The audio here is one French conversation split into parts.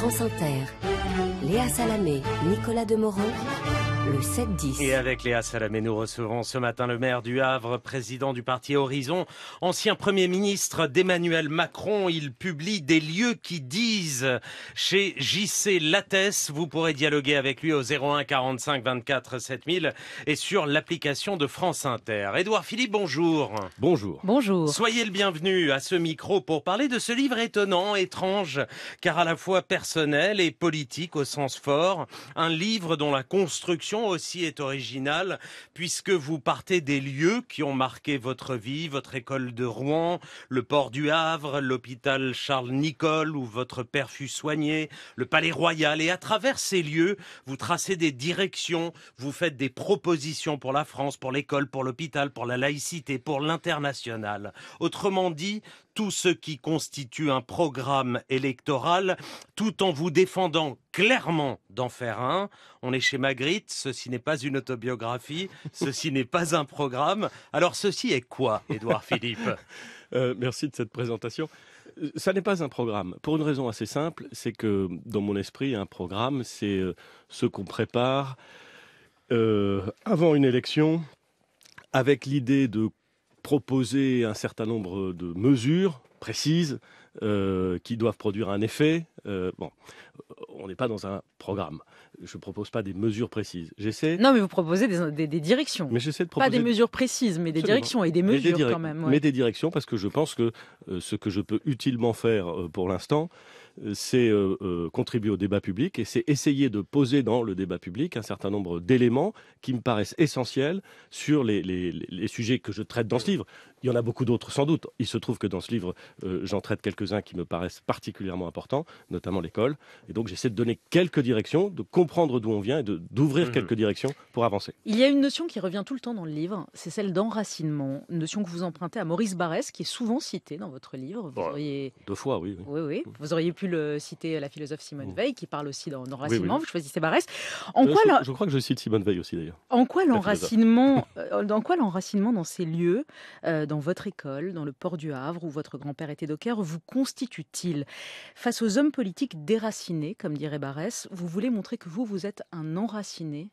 France Inter. Léa Salamé, Nicolas Demorand. Le 7-10. Et avec Léa Salamé, nous recevons ce matin le maire du Havre, président du parti Horizon, ancien Premier ministre d'Emmanuel Macron. Il publie des lieux qui disent chez JC Lattès. Vous pourrez dialoguer avec lui au 01 45 24 7000 et sur l'application de France Inter. Édouard Philippe, bonjour. Bonjour. Bonjour. Soyez le bienvenu à ce micro pour parler de ce livre étonnant, étrange, car à la fois personnel et politique au sens fort. Un livre dont la construction aussi est originale, puisque vous partez des lieux qui ont marqué votre vie, votre école de Rouen, le port du Havre, l'hôpital Charles-Nicolle, où votre père fut soigné, le Palais Royal. Et à travers ces lieux, vous tracez des directions, vous faites des propositions pour la France, pour l'école, pour l'hôpital, pour la laïcité, pour l'international. Autrement dit, tout ce qui constitue un programme électoral, tout en vous défendant clairement d'en faire un. On est chez Magritte, ceci n'est pas une autobiographie, ceci n'est pas un programme. Alors ceci est quoi, Édouard Philippe euh, Merci de cette présentation. Euh, ça n'est pas un programme, pour une raison assez simple, c'est que dans mon esprit, un programme, c'est euh, ce qu'on prépare avant une élection avec l'idée de proposer un certain nombre de mesures précises euh, qui doivent produire un effet. Euh, on n'est pas dans un programme. Je ne propose pas des mesures précises. J'essaie. Non, mais vous proposez des, directions. Mais j'essaie de Pas des mesures précises, mais des directions et des mesures quand même. Mais des directions, parce que je pense que euh, ce que je peux utilement faire euh, pour l'instant, euh, c'est contribuer au débat public et c'est essayer de poser dans le débat public un certain nombre d'éléments qui me paraissent essentiels sur les, sujets que je traite dans ce livre. Il y en a beaucoup d'autres sans doute. Il se trouve que dans ce livre, j'en traite quelques-uns qui me paraissent particulièrement importants, notamment l'école. Et donc j'essaie de donner quelques directions, de comprendre d'où on vient et d'ouvrir mhm. quelques directions pour avancer. Il y a une notion qui revient tout le temps dans le livre, c'est celle d'enracinement, notion que vous empruntez à Maurice Barrès, qui est souvent cité dans votre livre. Vous auriez... Deux fois, oui, oui. oui, mmh. Vous auriez pu le citer à la philosophe Simone mmh. Veil, qui parle aussi d'enracinement. Vous choisissez Barrès. En euh, quoi je, crois que je cite Simone Veil aussi d'ailleurs. En quoi l'enracinement, euh, dans quoi l'enracinement dans ces lieux, euh, dans votre école, dans le port du Havre où votre grand-père était docker, vous constitue-t-il face aux hommes politiques déracinés? comme dirait Barès. Vous voulez montrer que vous, vous êtes un enraciné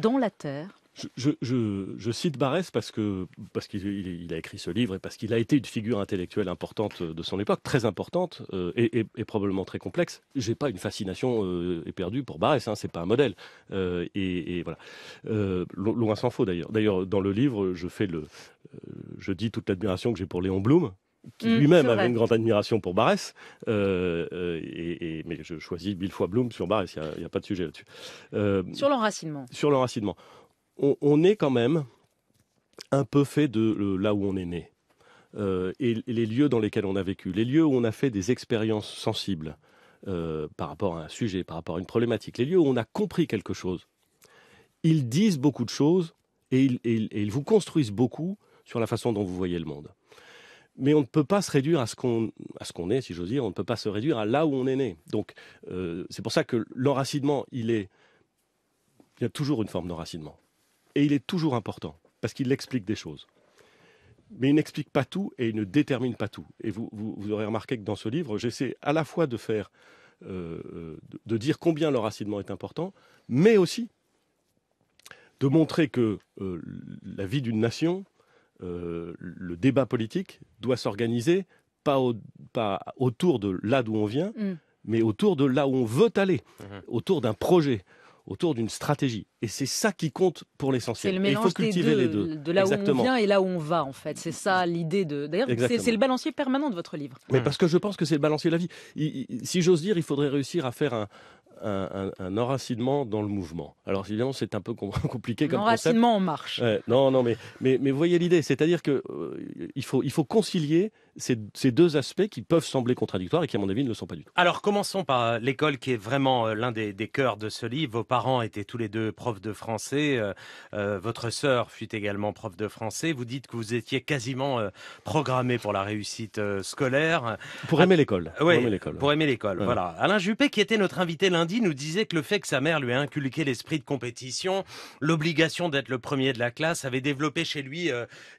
dans la terre. Je, cite Barès parce que parce qu'il il a écrit ce livre et parce qu'il a été une figure intellectuelle importante euh, de son époque, très importante euh, et, probablement très complexe. J'ai pas une fascination euh, éperdue pour Barès, hein, c'est pas un modèle. et, voilà, loin s'en faut d'ailleurs. D'ailleurs, dans le livre, je fais le, je dis toute l'admiration que j'ai pour Léon Blum, qui mm, lui-même avait une grande admiration pour Barès, euh, euh, et, mais je choisis mille fois Bloom sur Barès, il n'y a, pas de sujet là-dessus. Euh, sur l'enracinement. Sur l'enracinement. On, est quand même un peu fait de là où on est né, et, les lieux dans lesquels on a vécu, les lieux où on a fait des expériences sensibles par rapport à un sujet, par rapport à une problématique, les lieux où on a compris quelque chose. Ils disent beaucoup de choses et ils vous construisent beaucoup sur la façon dont vous voyez le monde mais on ne peut pas se réduire à ce qu'on est, si j'ose dire. On ne peut pas se réduire à là où on est né. Donc euh, c'est pour ça que l'enracinement, il est, il y a toujours une forme d'enracinement, et il est toujours important parce qu'il explique des choses. Mais il n'explique pas tout et il ne détermine pas tout. Et vous, aurez remarqué que dans ce livre, j'essaie à la fois de faire, euh, de, dire combien l'enracinement est important, mais aussi de montrer que euh, la vie d'une nation, euh, le débat politique doit s'organiser pas, pas, autour de là d'où on vient, mm. mais autour de là où on veut aller, mhm. autour d'un projet, autour d'une stratégie. Et c'est ça qui compte pour l'essentiel. C'est le il faut cultiver les deux. De là où on vient et là où on va, en fait. C'est ça l'idée de. D'ailleurs, c'est le balancier permanent de votre livre. Mais mm. parce que je pense que c'est le balancier de la vie. si j'ose dire, il faudrait réussir à faire un, un, enracinement dans le mouvement. Alors évidemment, c'est un peu compliqué comme concept. Enracinement en marche. non, non, mais, mais, mais voyez l'idée, c'est-à-dire qu'il euh, faut, il faut concilier ces, deux aspects qui peuvent sembler contradictoires et qui, à mon avis, ne le sont pas du tout. Alors, commençons par euh, l'école qui est vraiment euh, l'un des, cœurs de ce livre. Vos parents étaient tous les deux profs de français. Euh, votre sœur fut également prof de français. Vous dites que vous étiez quasiment programmé pour la réussite scolaire. Ah, pour aimer l'école. Oui, pour aimer l'école. Voilà. Alain Juppé, qui était notre invité lundi, nous disait que le fait que sa mère lui ait inculqué l'esprit de compétition, l'obligation d'être le premier de la classe, avait développé chez lui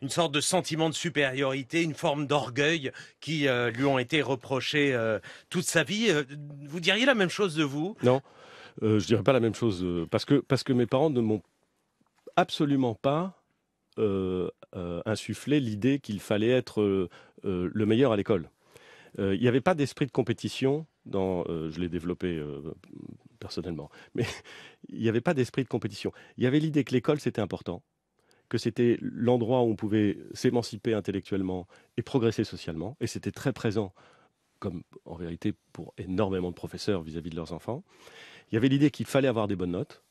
une sorte de sentiment de supériorité, une forme d'orgueil qui euh, lui ont été reprochés euh, toute sa vie. Euh, vous diriez la même chose de vous Non, je ne dirais pas la même chose parce que parce que mes parents ne m'ont absolument pas insufflé l'idée qu'il fallait être le meilleur à l'école. Il n'y avait pas d'esprit de compétition dans, je l'ai développé personnellement, mais il n'y avait pas d'esprit de compétition. Il y avait l'idée que l'école c'était important, que c'était l'endroit où on pouvait s'émanciper intellectuellement et progresser socialement. Et c'était très présent, comme en vérité pour énormément de professeurs vis-à-vis de leurs enfants. Il y avait l'idée qu'il fallait avoir des bonnes notes,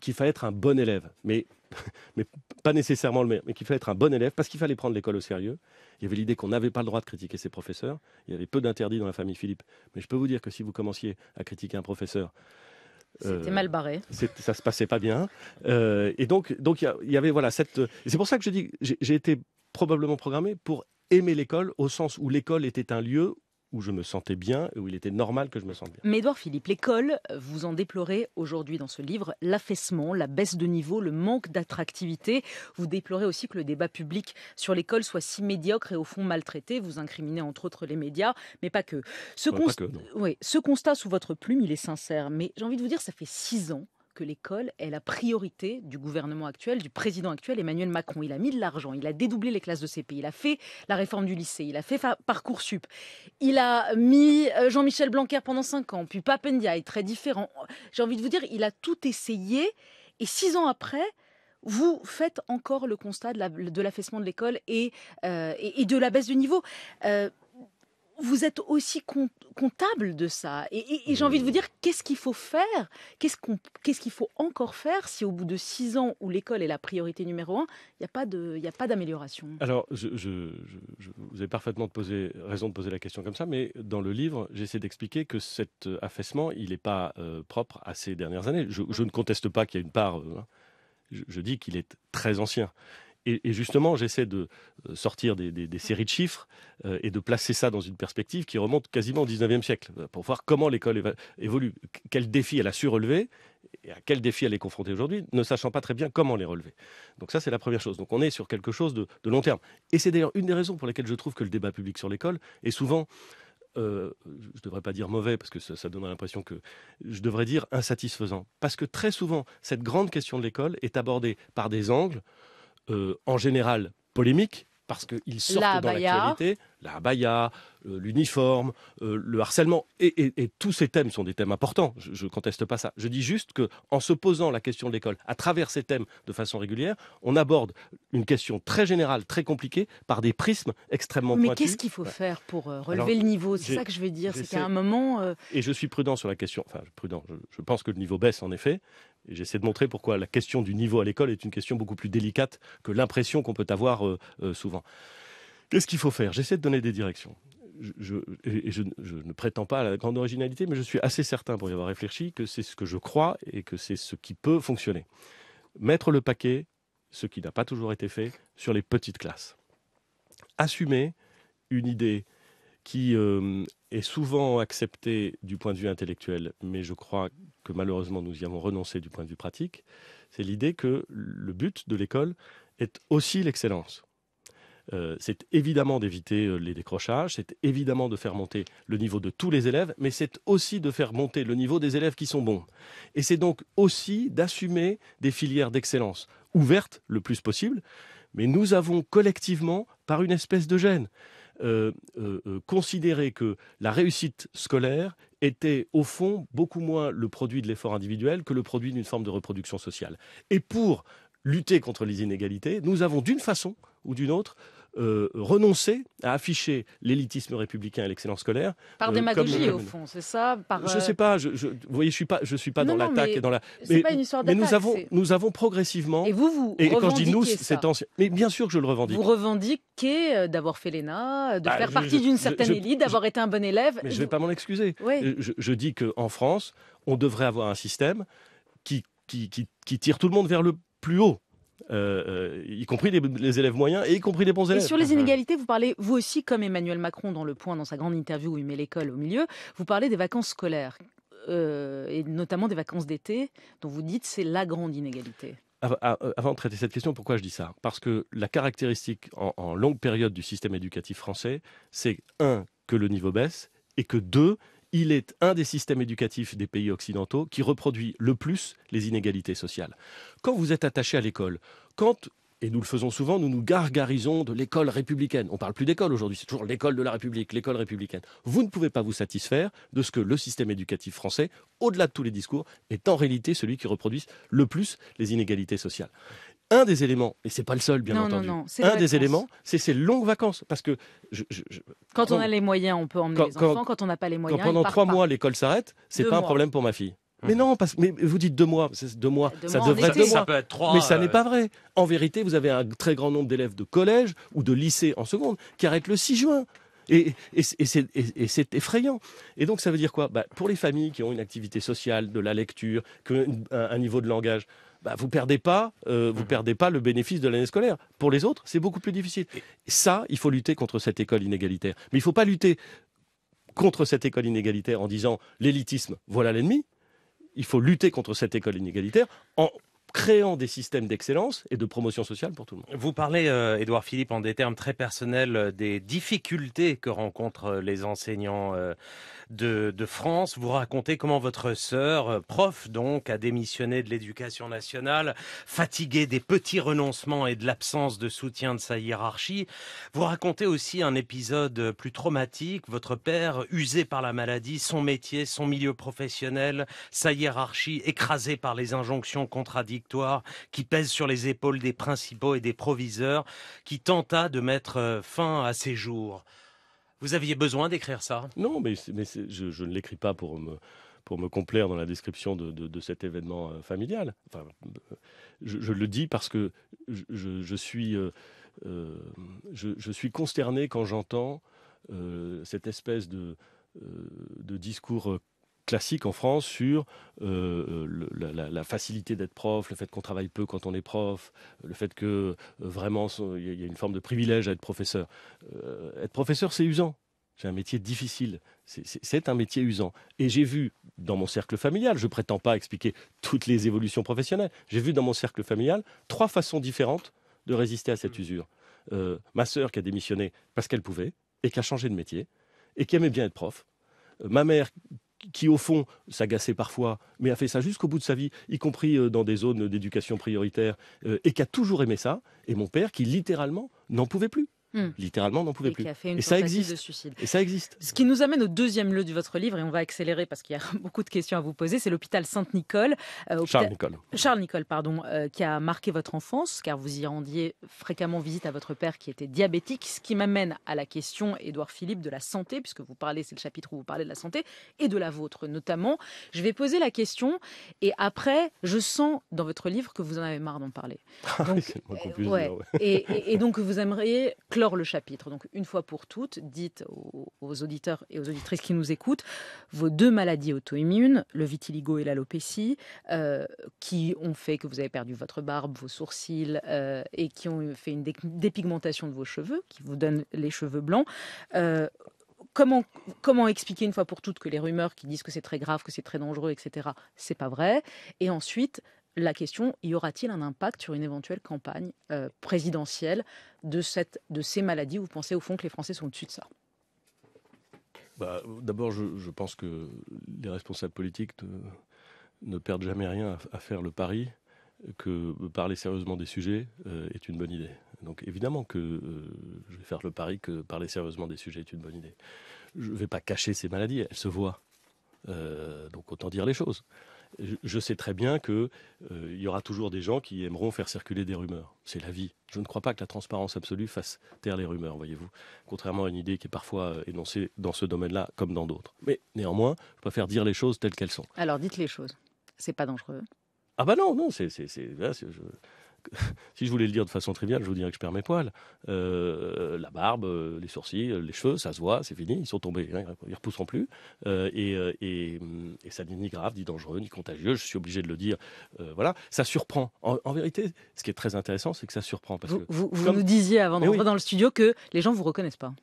qu'il fallait être un bon élève, mais, mais pas nécessairement le meilleur, mais qu'il fallait être un bon élève parce qu'il fallait prendre l'école au sérieux. Il y avait l'idée qu'on n'avait pas le droit de critiquer ses professeurs. Il y avait peu d'interdits dans la famille Philippe. Mais je peux vous dire que si vous commenciez à critiquer un professeur, c'était euh, mal barré. Ça se passait pas bien. Euh, et donc, donc il y, avait voilà cette. C'est pour ça que je dis, j'ai été probablement programmé pour aimer l'école au sens où l'école était un lieu où je me sentais bien et où il était normal que je me sente bien. Mais Édouard Philippe, l'école, vous en déplorez aujourd'hui dans ce livre l'affaissement, la baisse de niveau, le manque d'attractivité. Vous déplorez aussi que le débat public sur l'école soit si médiocre et au fond maltraité. Vous incriminez entre autres les médias, mais pas que. Ce, oui, ce constat sous votre plume, il est sincère, mais j'ai envie de vous dire, ça fait six ans que l'école est la priorité du gouvernement actuel, du président actuel Emmanuel Macron. Il a mis de l'argent, il a dédoublé les classes de CP, il a fait la réforme du lycée, il a fait Parcoursup, il a mis euh, Jean-Michel Blanquer pendant 5 ans, puis Papendia est très différent. J'ai envie de vous dire, il a tout essayé et 6 ans après, vous faites encore le constat de l'affaissement de l'école euh, et, et, de la baisse du niveau. Euh, vous êtes aussi comptable de ça. Et, j'ai envie de vous mmh. dire, qu'est-ce qu'il faut faire Qu'est-ce qu'il faut encore faire si au bout de six ans où l'école est la priorité numéro un, il n'y a pas d'amélioration Alors, je, vous avez parfaitement de raison de poser la question comme ça, mais dans le livre, j'essaie d'expliquer que cet euh, affaissement, il n'est pas euh, propre à ces dernières années. Mmh. Je, ne conteste pas qu'il y a une part... Euh, hein. je dis qu'il est très ancien. Et, justement, j'essaie de euh, sortir des, séries de chiffres euh, et de placer ça dans une perspective qui remonte quasiment au 19e siècle, euh, pour voir comment l'école évolue, quels défis elle a su relever et à quels défis elle est confrontée aujourd'hui, ne sachant pas très bien comment les relever. Donc ça, c'est la première chose. Donc on est sur quelque chose de, long terme. Et c'est d'ailleurs une des raisons pour lesquelles je trouve que le débat public sur l'école est souvent... je ne devrais pas dire mauvais parce que ça, ça donne l'impression que je devrais dire insatisfaisant. Parce que très souvent, cette grande question de l'école est abordée par des angles euh, en général polémiques, parce qu'ils sortent la dans l'actualité, la abaya, euh, l'uniforme, euh, le harcèlement, et, tous ces thèmes sont des thèmes importants, je ne conteste pas ça. Je dis juste qu'en se posant la question de l'école à travers ces thèmes de façon régulière, on aborde une question très générale, très compliquée, par des prismes extrêmement pointus. Mais qu'est-ce qu'il faut faire pour relever le niveau C'est ça que je veux dire, c'est qu'à un moment... Et je suis prudent sur la question, enfin prudent, je pense que le niveau baisse en effet, j'essaie de montrer pourquoi la question du niveau à l'école est une question beaucoup plus délicate que l'impression qu'on peut avoir euh, euh, souvent. Qu'est-ce qu'il faut faire J'essaie de donner des directions. Je, je, ne prétends pas à la grande originalité, mais je suis assez certain, pour y avoir réfléchi, que c'est ce que je crois et que c'est ce qui peut fonctionner. Mettre le paquet, ce qui n'a pas toujours été fait, sur les petites classes. Assumer une idée qui euh, est souvent accepté du point de vue intellectuel, mais je crois que malheureusement nous y avons renoncé du point de vue pratique, c'est l'idée que le but de l'école est aussi l'excellence. Euh, c'est évidemment d'éviter euh, les décrochages, c'est évidemment de faire monter le niveau de tous les élèves, mais c'est aussi de faire monter le niveau des élèves qui sont bons. Et c'est donc aussi d'assumer des filières d'excellence ouvertes le plus possible, mais nous avons collectivement, par une espèce de gêne, euh, euh, euh, considérer que la réussite scolaire était au fond beaucoup moins le produit de l'effort individuel que le produit d'une forme de reproduction sociale. Et pour lutter contre les inégalités, nous avons d'une façon ou d'une autre euh, renoncer à afficher l'élitisme républicain et l'excellence scolaire. Par euh, démagogie, euh, au fond, c'est ça par, Je ne sais pas, je, je, vous voyez, je ne suis, pas dans l'attaque. et dans la... Mais, nous, avons, nous avons progressivement. Et vous, vous. Et quand je dis nous, c'est ancien. Mais bien sûr que je le revendique. Vous revendiquez d'avoir fait l'ENA, de bah, faire partie d'une certaine élite, d'avoir été un bon élève. Mais je ne vais pas m'en excuser. Je, dis qu'en France, on devrait avoir un système qui, qui, qui tire tout le monde vers le plus haut. Euh, euh, y compris les, élèves moyens et y compris les bons élèves. sur les inégalités, vous parlez, vous aussi, comme Emmanuel Macron dans Le Point, dans sa grande interview où il met l'école au milieu, vous parlez des vacances scolaires, euh, et notamment des vacances d'été, dont vous dites c'est la grande inégalité. Avant de traiter cette question, pourquoi je dis ça Parce que la caractéristique en, en longue période du système éducatif français, c'est un, que le niveau baisse, et que deux, il est un des systèmes éducatifs des pays occidentaux qui reproduit le plus les inégalités sociales. Quand vous êtes attaché à l'école, quand et nous le faisons souvent, nous nous gargarisons de l'école républicaine. On parle plus d'école aujourd'hui, c'est toujours l'école de la République, l'école républicaine. Vous ne pouvez pas vous satisfaire de ce que le système éducatif français, au-delà de tous les discours, est en réalité celui qui reproduit le plus les inégalités sociales un des éléments, et c'est pas le seul bien entendu, un des éléments, c'est ces longues vacances. Parce que quand on a les moyens, on peut emmener les enfants. Quand, on n'a pas les moyens, pendant trois mois l'école s'arrête, c'est pas un problème pour ma fille. Mmh. Mais non, parce, mais vous dites deux mois, deux mois, ça devrait être mois. trois, mais ça n'est euh, pas vrai. En vérité, vous avez un très grand nombre d'élèves de collège ou de lycée en seconde qui arrêtent le 6 juin. Et, c'est effrayant. Et donc ça veut dire quoi bah, Pour les familles qui ont une activité sociale, de la lecture, que, un niveau de langage, bah, vous perdez pas, euh, mhm. perdez pas le bénéfice de l'année scolaire. Pour les autres, c'est beaucoup plus difficile. Ça, il faut lutter contre cette école inégalitaire. Mais il ne faut pas lutter contre cette école inégalitaire en disant l'élitisme, voilà l'ennemi. Il faut lutter contre cette école inégalitaire en créant des systèmes d'excellence et de promotion sociale pour tout le monde. Vous parlez, euh, Édouard Philippe, en des termes très personnels euh, des difficultés que rencontrent euh, les enseignants de, de, France. Vous racontez comment votre sœur, prof donc, a démissionné de l'éducation nationale, fatiguée des petits renoncements et de l'absence de soutien de sa hiérarchie. Vous racontez aussi un épisode plus traumatique, votre père usé par la maladie, son métier, son milieu professionnel, sa hiérarchie écrasée par les injonctions contradictoires qui pèse sur les épaules des principaux et des proviseurs, qui tenta de mettre euh, fin à ses jours. Vous aviez besoin d'écrire ça Non, mais, je, ne l'écris pas pour me pour me complaire dans la description de, cet événement euh, familial. je, le dis parce que je, suis, euh, suis consterné quand j'entends cette espèce de, de discours classique en France sur euh, euh, la, facilité d'être prof, le fait qu'on travaille peu quand on est prof, le fait que euh, vraiment il y a une forme de privilège à être professeur. être professeur, c'est usant. C'est un métier difficile. C'est un métier usant. Et j'ai vu dans mon cercle familial, je prétends pas expliquer toutes les évolutions professionnelles, j'ai vu dans mon cercle familial trois façons différentes de résister à cette mmh. usure. ma sœur qui a démissionné parce qu'elle pouvait et qui a changé de métier et qui aimait bien être prof. ma mère qui au fond s'agaçait parfois, mais a fait ça jusqu'au bout de sa vie, y compris euh, dans des zones d'éducation prioritaire, euh, et qui a toujours aimé ça, et mon père qui littéralement n'en pouvait plus. Hmm. Littéralement, n'en pouvait plus. et ça existe. Et ça existe. Ce qui nous amène au deuxième lieu de votre livre, et on va accélérer parce qu'il y a beaucoup de questions à vous poser, c'est l'hôpital Sainte-Nicole. Euh, Charles Nicole. Charles Nicole, pardon, euh, qui a marqué votre enfance, car vous y rendiez fréquemment visite à votre père qui était diabétique, ce qui m'amène à la question, Édouard Philippe, de la santé, puisque vous parlez, c'est le chapitre où vous parlez de la santé, et de la vôtre notamment. Je vais poser la question, et après, je sens dans votre livre que vous en avez marre d'en parler. Ah donc, euh, ouais, et, et, et, donc, vous aimeriez Alors le chapitre. Donc, une fois pour toutes, dites aux, auditeurs et aux auditrices qui nous écoutent vos deux maladies auto-immunes, le vitiligo et l'alopécie, euh, qui ont fait que vous avez perdu votre barbe, vos sourcils euh, et qui ont fait une dépigmentation de vos cheveux, qui vous donne les cheveux blancs. Euh, comment, comment, expliquer une fois pour toutes que les rumeurs qui disent que c'est très grave, que c'est très dangereux, etc., c'est pas vrai. Et ensuite, la question, y aura-t-il un impact sur une éventuelle campagne euh, présidentielle de, de ces maladies Vous pensez au fond que les Français sont au-dessus de ça bah, D'abord, je, pense que les responsables politiques ne, perdent jamais rien à, faire le pari que parler sérieusement des sujets euh, est une bonne idée. Donc évidemment que euh, je vais faire le pari que parler sérieusement des sujets est une bonne idée. Je ne vais pas cacher ces maladies, elles se voient. donc autant dire les choses je sais très bien qu'il euh, y aura toujours des gens qui aimeront faire circuler des rumeurs. C'est la vie. Je ne crois pas que la transparence absolue fasse taire les rumeurs, voyez-vous. Contrairement à une idée qui est parfois euh, énoncée dans ce domaine-là comme dans d'autres. Mais néanmoins, je préfère dire les choses telles qu'elles sont. Alors dites les choses. C'est pas dangereux. Ah bah non, non, c'est, si je voulais le dire de façon triviale, je vous dirais que je perds mes poils. Euh, la barbe, euh, les sourcils, euh, les cheveux, ça se voit, c'est fini, ils sont tombés, ils hein, ils repousseront plus. et, mm, et, ça n'est ni grave, ni dangereux, ni contagieux, je suis obligé de le dire. voilà, ça surprend. En, vérité, ce qui est très intéressant, c'est que ça surprend. Parce vous, que, vous, nous disiez avant d'entrer dans le studio que les gens ne vous reconnaissent pas.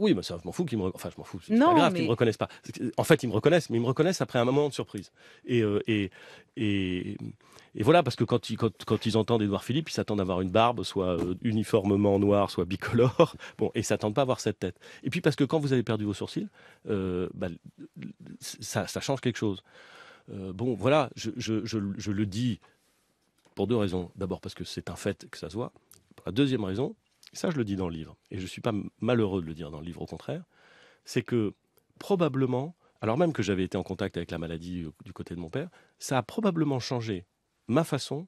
Oui, mais bah, ça, je m'en fous qu'ils me, enfin, je m'en fous. C'est pas grave me reconnaissent pas. En fait, ils me reconnaissent, mais ils me reconnaissent après un moment de surprise. Et euh, et, voilà, parce que quand ils, quand, ils entendent Édouard Philippe, ils s'attendent à avoir une barbe, soit euh, uniformément noire, soit bicolore. Bon, et ils s'attendent pas à avoir cette tête. Et puis parce que quand vous avez perdu vos sourcils, euh, bah, ça, change quelque chose. bon, voilà, je, le dis pour deux raisons. D'abord parce que c'est un fait que ça se voit. la deuxième raison, ça je le dis dans le livre, et je ne suis pas malheureux de le dire dans le livre, au contraire, c'est que probablement, alors même que j'avais été en contact avec la maladie euh, du côté de mon père, ça a probablement changé ma façon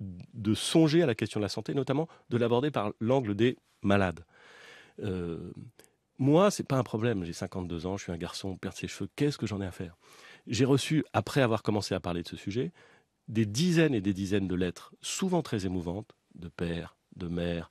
de songer à la question de la santé, notamment de l'aborder par l'angle des malades. Euh, moi, moi, n'est pas un problème. J'ai 52 ans, je suis un garçon, perdre ses cheveux, qu'est-ce que j'en ai à faire J'ai reçu, après avoir commencé à parler de ce sujet, des dizaines et des dizaines de lettres, souvent très émouvantes, de pères, de mères,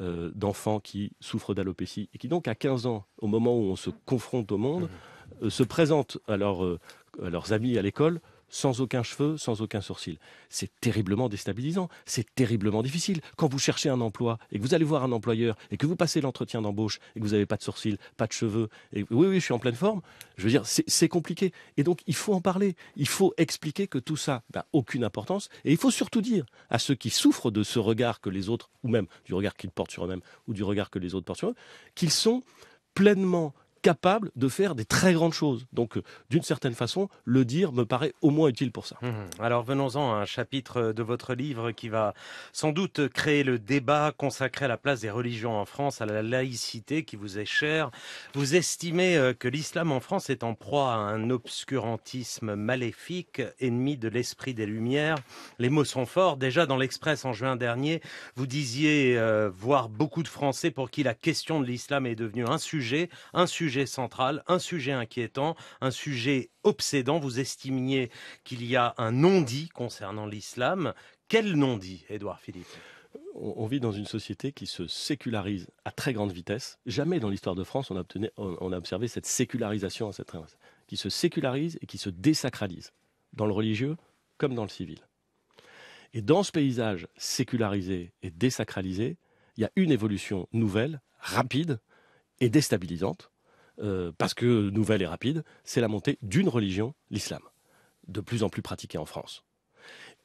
euh, d'enfants qui souffrent d'alopécie et qui donc à 15 ans, au moment où on se confronte au monde, mmh. euh, se présentent euh, à leurs amis à l'école sans aucun cheveu, sans aucun sourcil. C'est terriblement déstabilisant, c'est terriblement difficile. Quand vous cherchez un emploi et que vous allez voir un employeur et que vous passez l'entretien d'embauche et que vous n'avez pas de sourcil, pas de cheveux, et oui, oui, je suis en pleine forme, je veux dire, c'est compliqué. Et donc, il faut en parler, il faut expliquer que tout ça n'a aucune importance et il faut surtout dire à ceux qui souffrent de ce regard que les autres, ou même du regard qu'ils portent sur eux-mêmes, ou du regard que les autres portent sur eux, qu'ils sont pleinement capable de faire des très grandes choses. Donc, euh, d'une certaine façon, le dire me paraît au moins utile pour ça. Hum, hum. Alors, venons-en à un chapitre de votre livre qui va sans doute créer le débat consacré à la place des religions en France, à la laïcité qui vous est chère. Vous estimez euh, que l'islam en France est en proie à un obscurantisme maléfique, ennemi de l'esprit des Lumières. Les mots sont forts. Déjà, dans l'Express en juin dernier, vous disiez euh, voir beaucoup de Français pour qui la question de l'islam est devenue un sujet, un sujet sujet central, un sujet inquiétant, un sujet obsédant. Vous estimiez qu'il y a un non-dit concernant l'islam. Quel non-dit, Édouard Philippe on vit dans une société qui se sécularise à très grande vitesse. Jamais dans l'histoire de France on a, observé cette sécularisation à cette qui se sécularise et qui se désacralise, dans le religieux comme dans le civil. Et dans ce paysage sécularisé et désacralisé, il y a une évolution nouvelle, rapide et déstabilisante, euh, parce que nouvelle et rapide, c'est la montée d'une religion, l'islam, de plus en plus pratiquée en France.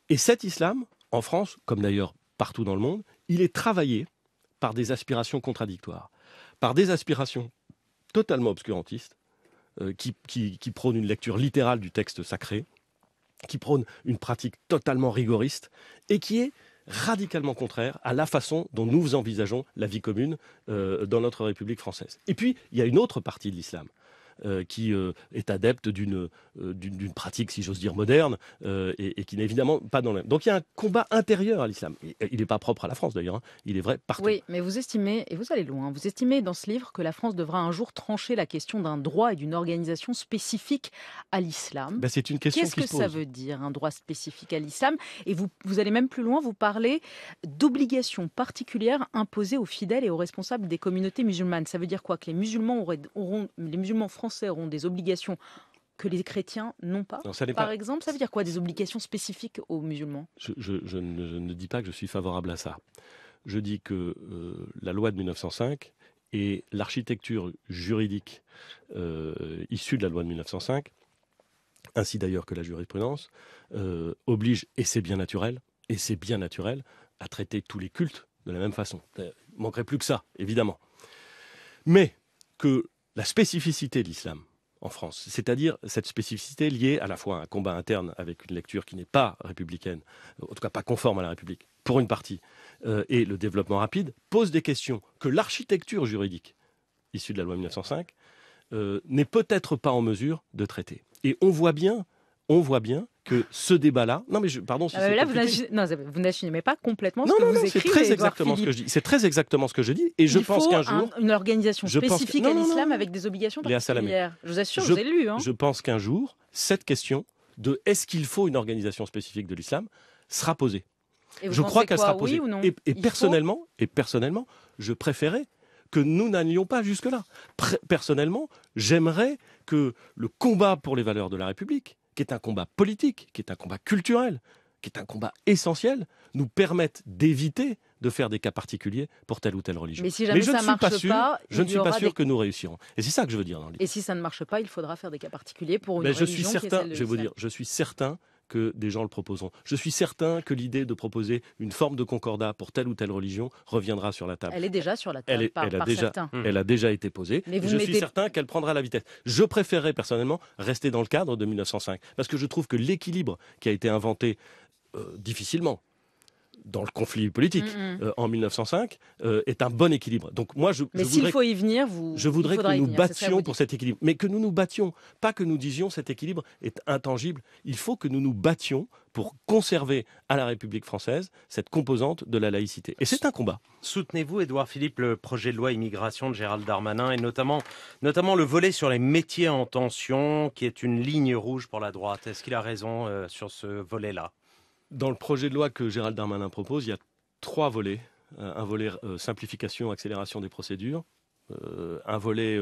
Et cet islam, en France, comme d'ailleurs partout dans le monde, il est travaillé par des aspirations contradictoires, par des aspirations totalement obscurantistes, euh, qui, qui prônent une lecture littérale du texte sacré, qui prônent une pratique totalement rigoriste, et qui est radicalement contraire à la façon dont nous envisageons la vie commune euh, dans notre République française. Et puis, il y a une autre partie de l'islam euh, qui euh, est adepte euh, d'une d'une pratique, si j'ose dire, moderne, et, qui n'est évidemment pas dans le Donc il y a un combat intérieur à l'islam. Il n'est pas propre à la France d'ailleurs, hein. il est vrai partout. Oui, mais vous estimez, et vous allez loin, vous estimez dans ce livre que la France devra un jour trancher la question d'un droit et d'une organisation spécifique à l'islam. Ben, c'est une question Qu'est-ce que ça veut dire, un droit spécifique à l'islam Et vous, vous allez même plus loin, vous parlez d'obligations particulières imposées aux fidèles et aux responsables des communautés musulmanes. Ça veut dire quoi Que les musulmans, auraient, auront, les musulmans français ont des obligations que les chrétiens n'ont pas, par exemple Ça veut dire quoi Des obligations spécifiques aux musulmans je, ne, dis pas que je suis favorable à ça. Je dis que euh, la loi de 1905 et l'architecture juridique euh, issue de la loi de 1905, ainsi d'ailleurs que la jurisprudence, euh, oblige, et c'est bien naturel, et c'est bien naturel, à traiter tous les cultes de la même façon. Euh, il manquerait plus que ça, évidemment. Mais que la spécificité de l'islam en France, c'est-à-dire cette spécificité liée à la fois à un combat interne avec une lecture qui n'est pas républicaine, en tout cas pas conforme à la République, pour une partie, euh, et le développement rapide, pose des questions que l'architecture juridique issue de la loi 1905 euh, n'est peut-être pas en mesure de traiter. Et on voit bien on voit bien que ce débat-là. Non, mais je, pardon. Si ah, bah, là, vous n'assumez pas complètement ce que vous non, C'est très exactement ce que je dis. C'est très exactement ce que je dis. Et je pense qu'un jour, une organisation spécifique à l'islam avec des obligations particulières. Je vous assure, je, vous avez lu. Hein. Je pense qu'un jour, cette question de est-ce qu'il faut une organisation spécifique de l'islam sera posée. je crois qu'elle sera posée. non et, personnellement, et personnellement, je préférais que nous n'allions pas jusque-là. Personnellement, j'aimerais que le combat pour les valeurs de la République qui est un combat politique, qui est un combat culturel, qui est un combat essentiel, nous permettent d'éviter de faire des cas particuliers pour telle ou telle religion. Mais, si je ça ne suis pas sûr, je ne suis pas sûr que nous réussirons. Et c'est ça que je veux dire dans le Et si ça ne marche pas, il faudra faire des cas particuliers pour une religion. religion je suis certain, je vais vous dire, je suis certain que des gens le proposeront. Je suis certain que l'idée de proposer une forme de concordat pour telle ou telle religion reviendra sur la table. Elle est déjà sur la table. Elle, par, a, déjà, certains. elle a déjà été posée. Mais je suis certain qu'elle prendra la vitesse. Je préférerais personnellement rester dans le cadre de 1905 parce que je trouve que l'équilibre qui a été inventé euh, difficilement dans le conflit politique mm, mm. Euh, en 1905 euh, est un bon équilibre. Donc moi, je, mais s'il faut y venir, vous, je voudrais que nous nous battions pour cet équilibre, mais que nous nous battions, pas que nous disions cet équilibre est intangible. Il faut que nous nous battions pour conserver à la République française cette composante de la laïcité. Et c'est un combat. Soutenez-vous, Édouard Philippe, le projet de loi immigration de Gérald Darmanin et notamment, notamment le volet sur les métiers en tension qui est une ligne rouge pour la droite. Est-ce qu'il a raison euh, sur ce volet-là dans le projet de loi que Gérald Darmanin propose, il y a trois volets. Euh, un volet euh, simplification, accélération des procédures, euh, un volet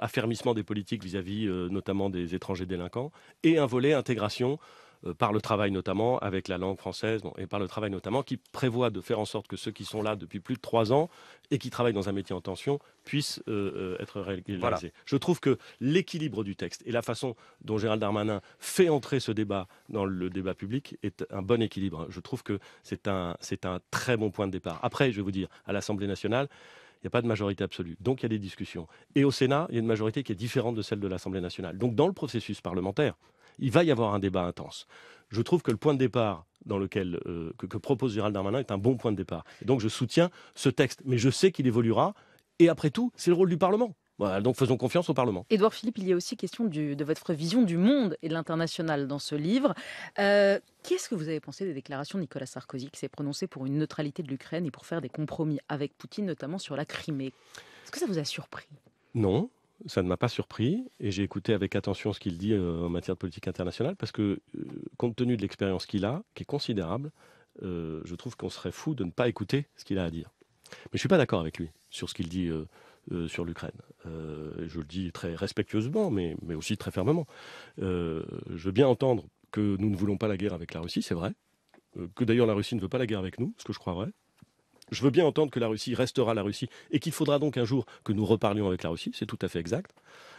affermissement des politiques vis à -vis, notamment des étrangers délinquants, et un volet intégration euh, par le travail notamment, avec la langue française, et par le travail notamment, qui prévoit de faire en sorte que ceux qui sont là depuis plus de trois ans et qui travaillent dans un métier en tension puissent euh, euh, être réalisés. Je trouve que l'équilibre du texte et la façon dont Gérald Darmanin fait entrer ce débat dans le débat public est un bon équilibre. Je trouve que c'est un, c'est un très bon point de départ. Après, je vais vous dire, à l'Assemblée nationale, il n'y a pas de majorité absolue. Donc il y a des discussions. Et au Sénat, il y a une majorité qui est différente de celle de l'Assemblée nationale. Donc dans le processus parlementaire, il va y avoir un débat intense. Je trouve que le point de départ dans lequel euh, que, propose Gérald Darmanin est un bon point de départ. donc je soutiens ce texte, mais je sais qu'il évoluera. Et après tout, c'est le rôle du Parlement. Voilà, donc faisons confiance au Parlement. Édouard Philippe, il y a aussi question de votre vision du monde et de l'international dans ce livre. Euh, qu'est-ce que vous avez pensé des déclarations de Nicolas Sarkozy qui s'est prononcé pour une neutralité de l'Ukraine et pour faire des compromis avec Poutine, notamment sur la Crimée Est-ce que ça vous a surpris Non, ça ne m'a pas surpris et j'ai écouté avec attention ce qu'il dit euh, en matière de politique internationale parce que, euh, compte tenu de l'expérience qu'il a, qui est considérable, euh, je trouve qu'on serait fou de ne pas écouter ce qu'il a à dire. Mais je ne suis pas d'accord avec lui sur ce qu'il dit sur l'Ukraine. je le dis très respectueusement, mais, mais aussi très fermement. je veux bien entendre que nous ne voulons pas la guerre avec la Russie, c'est vrai. que d'ailleurs la Russie ne veut pas la guerre avec nous, ce que je crois vrai je veux bien entendre que la Russie restera la Russie et qu'il faudra donc un jour que nous reparlions avec la Russie, c'est tout à fait exact.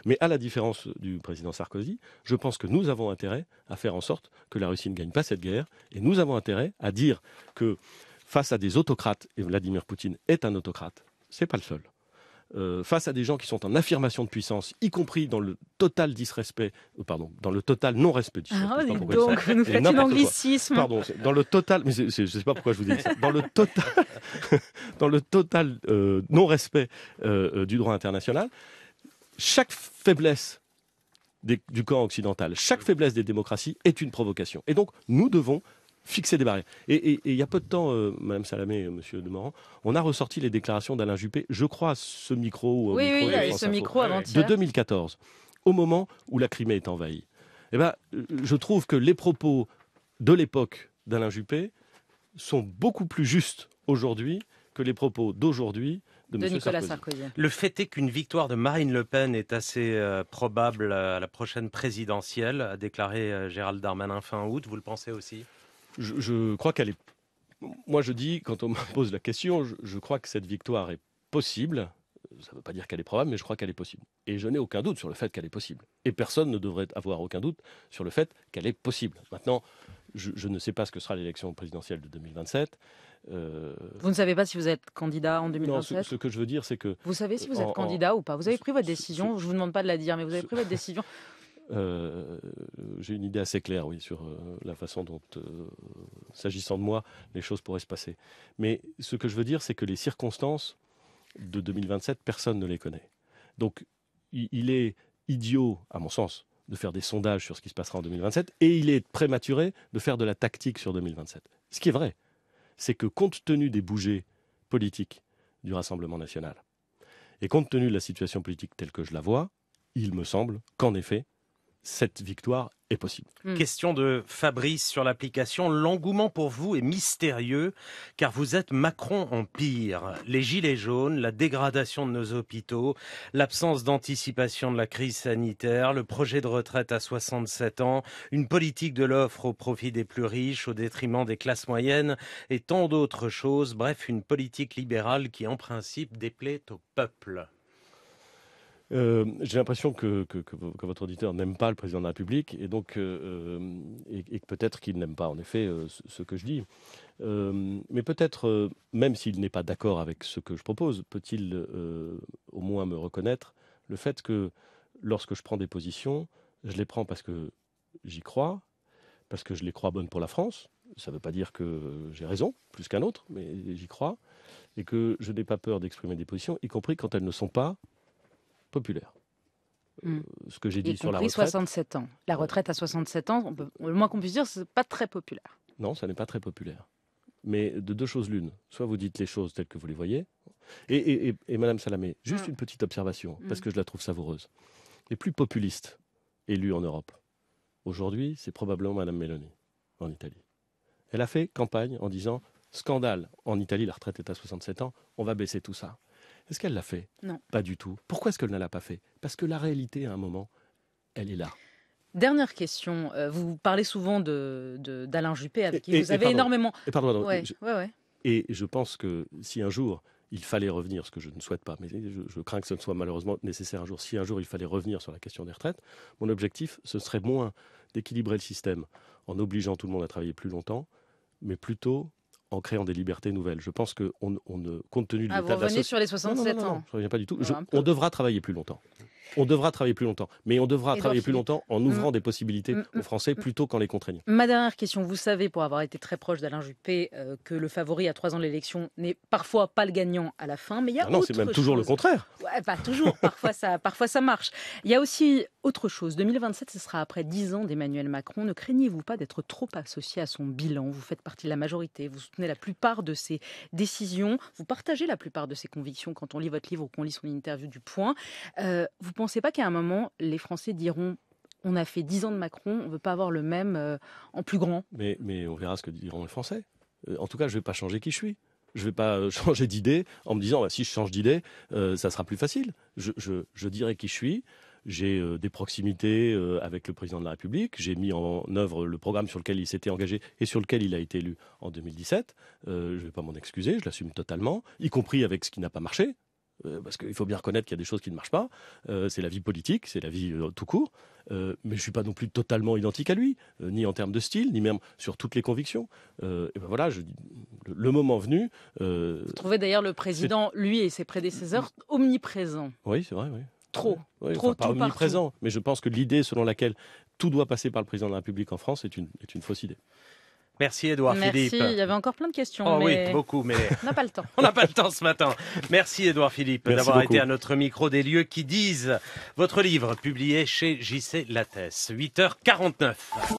Mais à la différence du président Sarkozy, je pense que nous avons intérêt à faire en sorte que la Russie ne gagne pas cette guerre et nous avons intérêt à dire que face à des autocrates, et Vladimir Poutine est un autocrate, c'est pas le seul. Euh, face à des gens qui sont en affirmation de puissance, y compris dans le total disrespect, euh, pardon, dans le total non-respect ah, du dans le total, non-respect du droit international, chaque faiblesse du camp occidental, chaque faiblesse des démocraties est une provocation. Et donc, nous devons fixer des barrières. Et, il y a peu de temps, Mme euh, Madame Salamé, M. De Demorand, on a ressorti les déclarations d'Alain Juppé, je crois, ce micro, ce micro de 2014, au moment où la Crimée est envahie. Eh ben, euh, je trouve que les propos de l'époque d'Alain Juppé sont beaucoup plus justes aujourd'hui que les propos d'aujourd'hui de, de Nicolas Sarkozy. Le fait est qu'une victoire de Marine Le Pen est assez euh, probable à la prochaine présidentielle, a déclaré Gérald Darmanin fin août. Vous le pensez aussi je, crois qu'elle est. Moi, je dis, quand on me pose la question, je, crois que cette victoire est possible. Ça ne veut pas dire qu'elle est probable, mais je crois qu'elle est possible. Et je n'ai aucun doute sur le fait qu'elle est possible. Et personne ne devrait avoir aucun doute sur le fait qu'elle est possible. Maintenant, je, ne sais pas ce que sera l'élection présidentielle de 2027. Euh, vous ne savez pas si vous êtes candidat en 2027 non, ce, ce, que je veux dire, c'est que... Vous savez si vous êtes candidat ou pas. Vous avez pris votre décision. je ne vous demande pas de la dire, mais vous avez pris votre décision. Euh, j'ai une idée assez claire, oui, sur euh, la façon dont, euh, s'agissant de moi, les choses pourraient se passer. Mais ce que je veux dire, c'est que les circonstances de 2027, personne ne les connaît. Donc, il est idiot, à mon sens, de faire des sondages sur ce qui se passera en 2027, et il est prématuré de faire de la tactique sur 2027. Ce qui est vrai, c'est que compte tenu des bougées politiques du Rassemblement national, et compte tenu de la situation politique telle que je la vois, il me semble qu'en effet, cette victoire est possible. Hmm. Question de Fabrice sur l'application. L'engouement pour vous est mystérieux car vous êtes Macron en pire. Les gilets jaunes, la dégradation de nos hôpitaux, l'absence d'anticipation de la crise sanitaire, le projet de retraite à 67 ans, une politique de l'offre au profit des plus riches, au détriment des classes moyennes et tant d'autres choses. Bref, une politique libérale qui en principe déplaît au peuple. Euh, j'ai l'impression que, votre auditeur n'aime pas le président de la République et donc euh, peut-être qu'il n'aime pas en effet euh, ce, ce, que je dis. mais peut-être, même s'il n'est pas d'accord avec ce que je propose, peut-il au moins me reconnaître le fait que lorsque je prends des positions, je les prends parce que j'y crois, parce que je les crois bonnes pour la France. Ça ne veut pas dire que j'ai raison, plus qu'un autre, mais j'y crois, et que je n'ai pas peur d'exprimer des positions, y compris quand elles ne sont pas populaire. Hmm. Euh, ce que j'ai dit sur la retraite. 67 ans. La retraite à 67 ans, on le moins qu'on puisse dire, ce n'est pas très populaire. Non, ça n'est pas très populaire. Mais de deux choses l'une. Soit vous dites les choses telles que vous les voyez. Et, Madame Salamé, juste hmm. une petite observation, parce hmm. que je la trouve savoureuse. Les plus populistes élus en Europe, aujourd'hui, c'est probablement Madame Meloni, en Italie. Elle a fait campagne en disant Scandale, en Italie, la retraite est à 67 ans, on va baisser tout ça. Est-ce qu'elle l'a fait Non. Pas du tout. Pourquoi est-ce qu'elle ne l'a pas fait Parce que la réalité, à un moment, elle est là. Dernière question. Euh, vous parlez souvent d'Alain Juppé, avec qui vous avez énormément. Et, pardon, je, et je pense que si un jour il fallait revenir, ce que je ne souhaite pas, mais je, je, crains que ce ne soit malheureusement nécessaire un jour, si un jour il fallait revenir sur la question des retraites, mon objectif, ce serait moins d'équilibrer le système en obligeant tout le monde à travailler plus longtemps, mais plutôt en créant des libertés nouvelles. Je pense qu'on ne compte tenu de ah, l'état de la sur les 67 non, non, ans. Je reviens pas du tout. on devra travailler plus longtemps. On devra travailler plus longtemps, mais on devra travailler plus longtemps en ouvrant mm. des possibilités mm, aux mm, Français plutôt qu'en les contraignant. Ma dernière question, vous savez, pour avoir été très proche d'Alain Juppé, euh, que le favori à trois ans de l'élection n'est parfois pas le gagnant à la fin, mais ah Non, c'est même toujours le contraire. pas toujours, parfois ça, parfois ça marche. Il y a aussi autre chose, 2027, ce sera après dix ans d'Emmanuel Macron. Ne craignez-vous pas d'être trop associé à son bilan Vous faites partie de la majorité, vous soutenez la plupart de ses décisions, vous partagez la plupart de ses convictions quand on lit votre livre ou qu'on lit son interview du Point. Euh, vous pensez pas qu'à un moment, les Français diront on a fait 10 ans de Macron, on veut pas avoir le même euh, en plus grand mais, on verra ce que diront les Français. Euh, en tout cas, je vais pas changer qui je suis. Je vais pas euh, changer d'idée en me disant bah, si je change d'idée, ça sera plus facile. Je, je dirai qui je suis. J'ai des proximités avec le président de la République. J'ai mis en œuvre le programme sur lequel il s'était engagé et sur lequel il a été élu en 2017. je ne vais pas m'en excuser, je l'assume totalement, y compris avec ce qui n'a pas marché. Euh, parce qu'il faut bien reconnaître qu'il y a des choses qui ne marchent pas. Euh, c'est la vie politique, c'est la vie euh, tout court. mais je suis pas non plus totalement identique à lui, ni en termes de style, ni même sur toutes les convictions. et ben voilà, je, le, moment venu. Vous trouvez d'ailleurs le président, lui et ses prédécesseurs, omniprésents. Oui, c'est vrai, oui. Trop. trop, omniprésent. Mais je pense que l'idée selon laquelle tout doit passer par le président de la République en France est une fausse idée. Merci Edouard Philippe. Merci, il y avait encore plein de questions. Oh oui, beaucoup, mais on n'a pas le temps. on n'a pas le temps ce matin. Merci Edouard Philippe d'avoir été à notre micro des lieux qui disent. Votre livre, publié chez JC Lattès, 8h49.